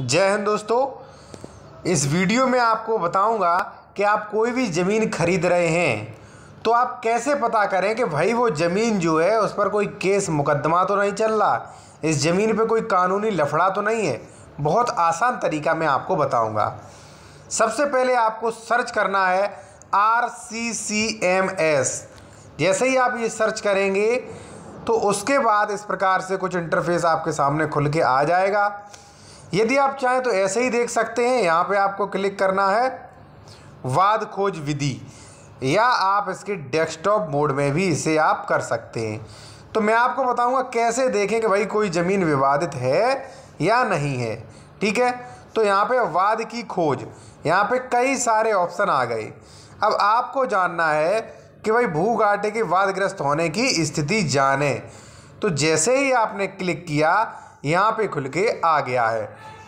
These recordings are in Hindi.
जय हिंद दोस्तों इस वीडियो में आपको बताऊंगा कि आप कोई भी ज़मीन खरीद रहे हैं तो आप कैसे पता करें कि भाई वो ज़मीन जो है उस पर कोई केस मुकदमा तो नहीं चल रहा इस ज़मीन पे कोई कानूनी लफड़ा तो नहीं है बहुत आसान तरीका मैं आपको बताऊंगा सबसे पहले आपको सर्च करना है R C C M S जैसे ही आप ये सर्च करेंगे तो उसके बाद इस प्रकार से कुछ इंटरफेस आपके सामने खुल के आ जाएगा यदि आप चाहें तो ऐसे ही देख सकते हैं यहाँ पे आपको क्लिक करना है वाद खोज विधि या आप इसके डेस्कटॉप मोड में भी इसे आप कर सकते हैं तो मैं आपको बताऊंगा कैसे देखें कि भाई कोई ज़मीन विवादित है या नहीं है ठीक है तो यहाँ पे वाद की खोज यहाँ पे कई सारे ऑप्शन आ गए अब आपको जानना है कि भाई भू घाटे के वादग्रस्त होने की स्थिति जाने तो जैसे ही आपने क्लिक किया यहाँ पे खुल के आ गया है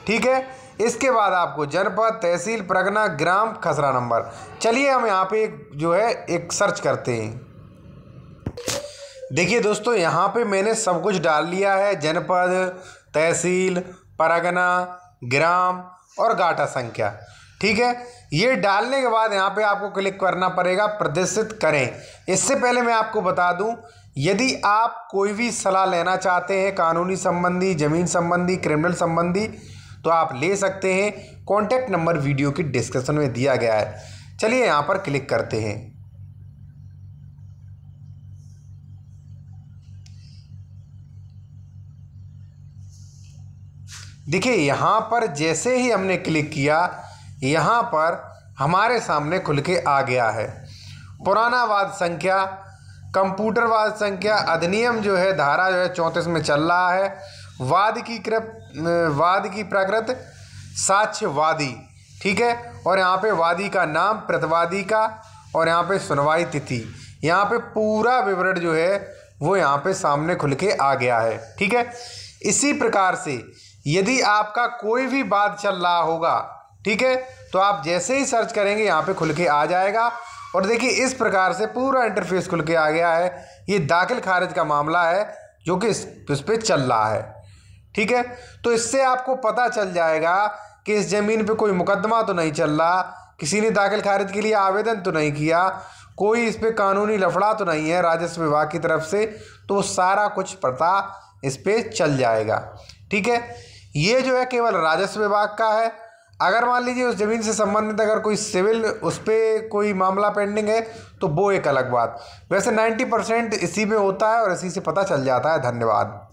ठीक है इसके बाद आपको जनपद तहसील प्रगना ग्राम खसरा नंबर चलिए हम यहाँ पे एक जो है एक सर्च करते हैं देखिए दोस्तों यहाँ पे मैंने सब कुछ डाल लिया है जनपद तहसील परगना ग्राम और गाटा संख्या ठीक है ये डालने के बाद यहाँ पे आपको क्लिक करना पड़ेगा प्रदर्शित करें इससे पहले मैं आपको बता दूँ यदि आप कोई भी सलाह लेना चाहते हैं कानूनी संबंधी ज़मीन संबंधी क्रिमिनल संबंधी तो आप ले सकते हैं कॉन्टैक्ट नंबर वीडियो की डिस्क्रिप्शन में दिया गया है चलिए यहाँ पर क्लिक करते हैं देखिए यहाँ पर जैसे ही हमने क्लिक किया यहाँ पर हमारे सामने खुल के आ गया है पुराना वाद संख्या कंप्यूटरवाद संख्या अधिनियम जो है धारा जो है चौंतीस में चल रहा है वाद की कृप वाद की प्रकृत साक्ष्यवादी ठीक है और यहाँ पे वादी का नाम प्रतिवादी का और यहाँ पे सुनवाई तिथि यहाँ पे पूरा विवरण जो है वो यहाँ पे सामने खुल के आ गया है ठीक है इसी प्रकार से यदि आपका कोई भी बात चल रहा होगा ठीक है तो आप जैसे ही सर्च करेंगे यहाँ पे खुल के आ जाएगा और देखिए इस प्रकार से पूरा इंटरफेस खुल के आ गया है ये दाखिल खारिज का मामला है जो कि इस पर चल रहा है ठीक है तो इससे आपको पता चल जाएगा कि इस ज़मीन पे कोई मुकदमा तो नहीं चल रहा किसी ने दाखिल खारिज के लिए आवेदन तो नहीं किया कोई इस पर कानूनी लफड़ा तो नहीं है राजस्व विभाग की तरफ से तो सारा कुछ पता इस पर चल जाएगा ठीक है ये जो है केवल राजस्व विभाग का है अगर मान लीजिए उस ज़मीन से संबंधित अगर कोई सिविल उस पर कोई मामला पेंडिंग है तो वो एक अलग बात वैसे 90 परसेंट इसी में होता है और इसी से पता चल जाता है धन्यवाद